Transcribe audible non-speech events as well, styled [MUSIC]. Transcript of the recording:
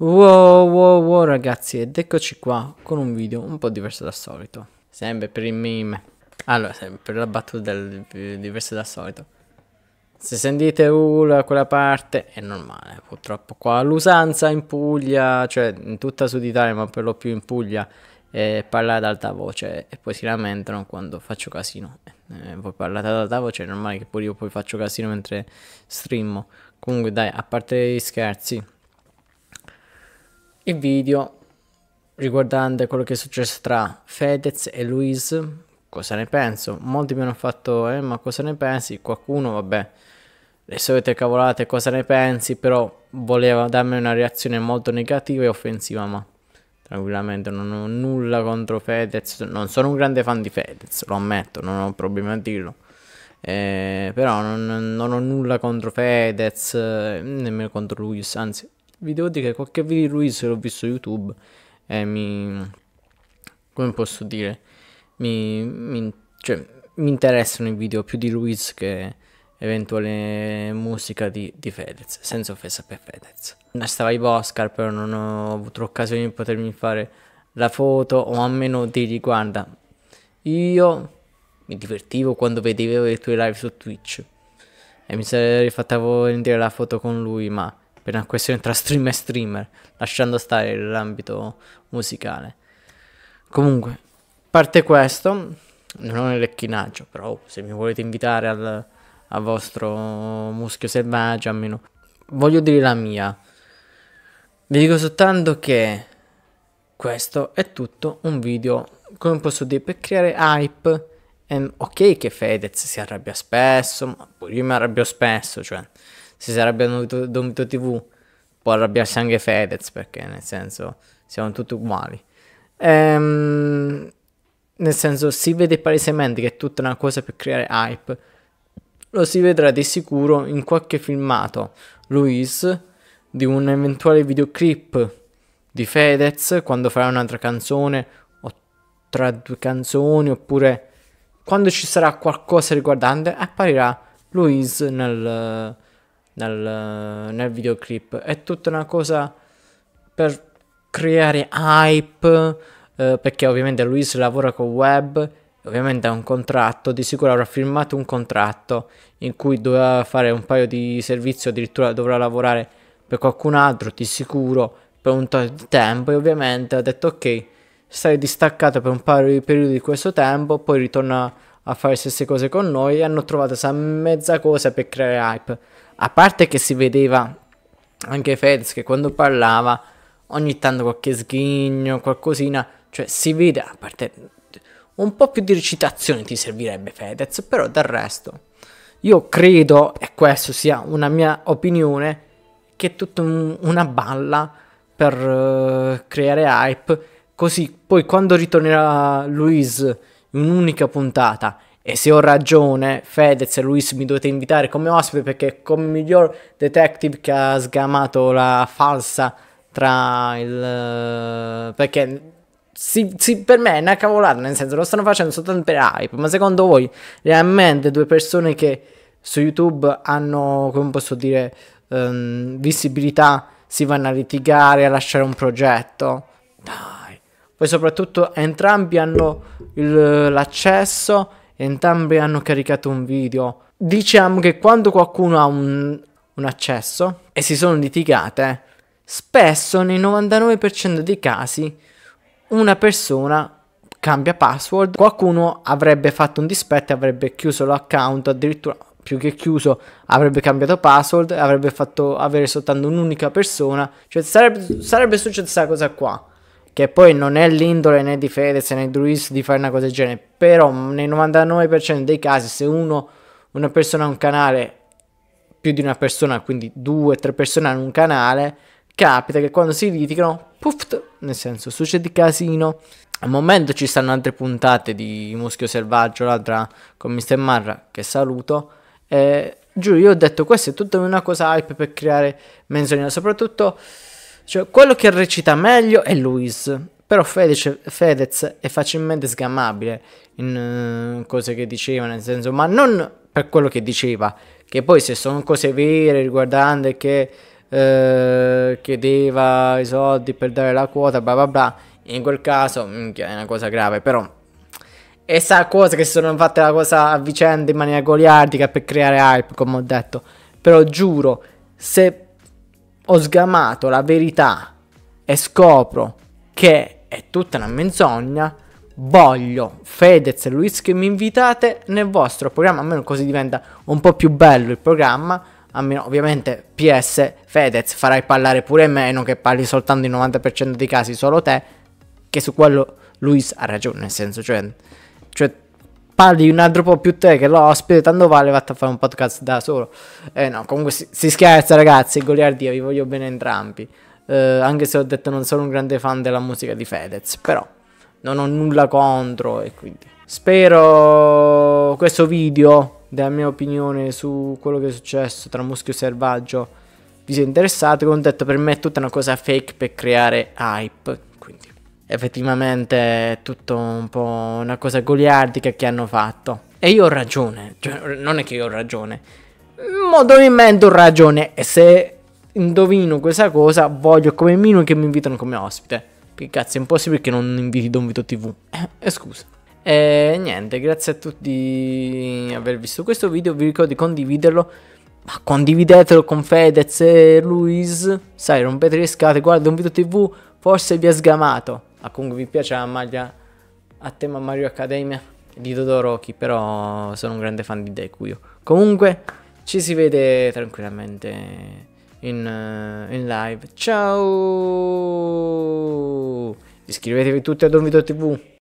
Wow wow wow ragazzi ed eccoci qua con un video un po' diverso dal solito Sempre per il meme Allora sempre per la battuta del, eh, diversa dal solito Se sentite uh, da quella parte è normale purtroppo qua L'usanza in Puglia cioè in tutta Sud Italia ma per lo più in Puglia è Parlare ad alta voce e poi si lamentano quando faccio casino eh, Voi parlate ad alta voce è normale che pure io poi faccio casino mentre streamo Comunque dai a parte gli scherzi il video riguardante quello che è successo tra Fedez e Luis, cosa ne penso? Molti mi hanno fatto, eh, ma cosa ne pensi? Qualcuno, vabbè, le solite cavolate, cosa ne pensi? Però voleva darmi una reazione molto negativa e offensiva, ma tranquillamente non ho nulla contro Fedez, non sono un grande fan di Fedez, lo ammetto, non ho problemi a dirlo. Eh, però non, non, ho nulla contro Fedez, eh, nemmeno contro Luis, anzi vi devo dire qualche video di Ruiz l'ho visto su YouTube e mi... come posso dire? Mi, mi, cioè, mi interessano i video più di Luis che eventuale musica di, di Fedez, senza offesa per Fedez. Stava ai Oscar però non ho avuto l'occasione di potermi fare la foto o almeno dirgli guarda, io mi divertivo quando vedevo le tue live su Twitch e mi sarei fatta volentieri la foto con lui ma per una questione tra streamer e streamer, lasciando stare l'ambito musicale. Comunque, parte questo, non è lecchinaggio, però se mi volete invitare al, al vostro muschio selvaggio, almeno voglio dire la mia. Vi dico soltanto che questo è tutto un video, come posso dire, per creare hype. È ehm, ok che Fedez si arrabbia spesso, ma io mi arrabbio spesso, cioè se si arrabbia Domito, Domito TV può arrabbiarsi anche Fedez perché nel senso siamo tutti uguali. Ehm, nel senso si vede palesemente che è tutta una cosa per creare hype. Lo si vedrà di sicuro in qualche filmato, Luis, di un eventuale videoclip di Fedez quando farà un'altra canzone o tra due canzoni oppure quando ci sarà qualcosa riguardante apparirà Luis nel nel, nel videoclip. È tutta una cosa per creare hype, eh, perché ovviamente Luis lavora con web, ovviamente ha un contratto, di sicuro avrà firmato un contratto in cui doveva fare un paio di servizi, addirittura dovrà lavorare per qualcun altro, di sicuro, per un tot di tempo e ovviamente ha detto ok, stai distaccato per un paio di periodi di questo tempo, poi ritorna a fare le stesse cose con noi e hanno trovato questa mezza cosa per creare hype a parte che si vedeva anche Fedez che quando parlava ogni tanto qualche sghigno, qualcosina, cioè si vede, a parte un po' più di recitazione ti servirebbe Fedez, però del resto io credo, e questa sia una mia opinione, che è tutta un, una balla per uh, creare hype, così poi quando ritornerà Luis in un'unica puntata e se ho ragione, Fedez e Luis mi dovete invitare come ospite perché come miglior detective che ha sgamato la falsa tra il... Eh, perché sì, sì, per me è una cavolata, nel senso lo stanno facendo soltanto per hype, ma secondo voi realmente due persone che su YouTube hanno, come posso dire, um, visibilità si vanno a litigare, a lasciare un progetto? Dai. Poi soprattutto entrambi hanno il, l'accesso entrambi hanno caricato un video. Diciamo che quando qualcuno ha un, un accesso e si sono litigate, spesso nel 99% dei casi una persona cambia password, qualcuno avrebbe fatto un dispetto e avrebbe chiuso l'account, addirittura più che chiuso, avrebbe cambiato password, avrebbe fatto avere soltanto un'unica persona, cioè sarebbe, sarebbe successa questa cosa qua che poi non è l'indole né di Fedez né di Ruiz di fare una cosa del genere, però nel 99% dei casi se uno, una persona ha un canale, più di una persona, quindi due, o tre persone hanno un canale, capita che quando si litigano, puff, nel senso succede casino. Al momento ci stanno altre puntate di Muschio Selvaggio, l'altra con Mr. Marra, che saluto, eh, giuro io ho detto questa è tutta una cosa hype per creare menzogna soprattutto cioè, quello che recita meglio è Luis, però Fedez, Fedez è facilmente sgammabile in uh, cose che diceva, nel senso, ma non per quello che diceva, che poi se sono cose vere riguardante che uh, chiedeva i soldi per dare la quota, bla bla bla, in quel caso minchia, è una cosa grave, però e sa cosa che sono fatte la cosa a vicenda in maniera goliardica per creare hype, come ho detto, però giuro, se ho sgamato la verità e scopro che è tutta una menzogna, voglio Fedez e Luis che mi invitate nel vostro programma, almeno così diventa un po' più bello il programma, almeno ovviamente PS Fedez farai parlare pure me, non che parli soltanto il 90% dei casi solo te, che su quello Luis ha ragione, nel senso, cioè, cioè parli un altro po' più te che l'ospite, tanto vale vatta a fare un podcast da solo. Eh no, comunque si, si scherza ragazzi, goliardia, vi voglio bene entrambi. Eh, anche se ho detto non sono un grande fan della musica di Fedez, però non ho nulla contro e quindi spero questo video della mia opinione su quello che è successo tra Muschio e Selvaggio vi sia interessato. Come ho detto, per me è tutta una cosa fake per creare hype, quindi effettivamente è tutto un po' una cosa goliardica che hanno fatto. E io ho ragione, cioè, non è che io ho ragione, in mente ho ragione e se indovino questa cosa voglio come minimo che mi invitano come ospite. Che cazzo è impossibile che non inviti Don Vito TV. [COUGHS] Eh, scusa. E niente, grazie a tutti di aver visto questo video, vi ricordo di condividerlo. Ma condividetelo con Fedez e Luis. Sai, rompete le scatole, guarda Don Vito TV, forse vi ha sgamato a comunque vi piace la maglia a tema Mario Academia di Todoroki, però sono un grande fan di Dekuyo. Comunque ci si vede tranquillamente in, eh, in live. Ciao! Iscrivetevi tutti a Don Vito TV.